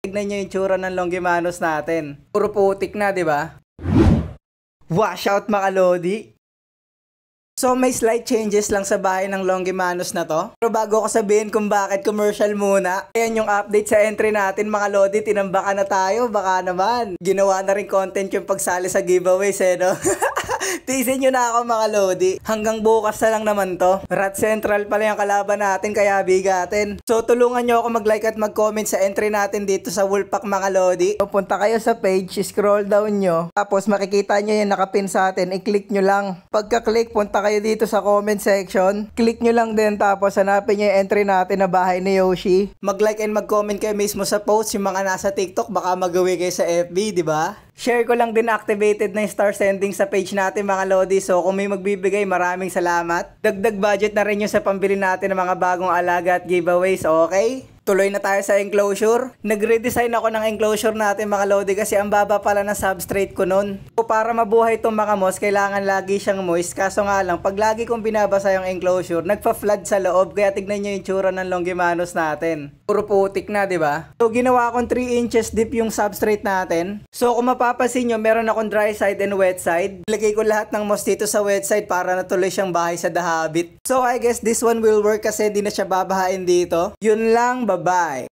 Tignan nyo yung tsura ng Longimanos natin. Puro putik na, di ba? Wash out mga Lodi! So may slight changes lang sa bahay ng Longimanos na to. Pero bago ko sabihin kung bakit commercial muna, ayan yung update sa entry natin mga Lodi, tinambakan na tayo, baka naman. Ginawa na rin content yung pagsali sa giveaways eh no? Tisin nyo na ako mga Lodi. Hanggang bukas na lang naman to. Rat Central pala yung kalaban natin kaya bigatin. So tulungan nyo ako mag-like at mag-comment sa entry natin dito sa Wolfpack mga Lodi. So, kayo sa page, scroll down nyo. Tapos makikita nyo yung nakapin sa atin. I-click nyo lang. Pagka-click, punta kayo dito sa comment section. Click nyo lang din tapos hanapin nyo yung entry natin na bahay ni Yoshi. Mag-like and mag-comment kayo mismo sa post yung mga nasa TikTok baka magawi kayo sa FB, di ba? Share ko lang din activated na yung star sending sa page natin mga Lodi. So kung may magbibigay, maraming salamat. Dagdag budget na rin yung sa pambili natin ng mga bagong alaga at giveaways, okay? Tuloy na tayo sa enclosure. Nag-redesign ako ng enclosure natin mga lodi kasi ang baba pala ng substrate ko noon. So para mabuhay itong mga moss, kailangan lagi siyang moist. Kaso nga lang, pag lagi kong binabasa yung enclosure, nagpa-flood sa loob. Kaya tignan nyo yung tsura ng longimanos natin. Puro putik na, di ba? So ginawa akong 3 inches deep yung substrate natin. So kung mapapansin nyo, meron akong dry side and wet side. Ilagay ko lahat ng moss dito sa wet side para natuloy siyang bahay sa The Habit. So I guess this one will work kasi di na siya babahain dito. Yun lang, bye Bye-bye.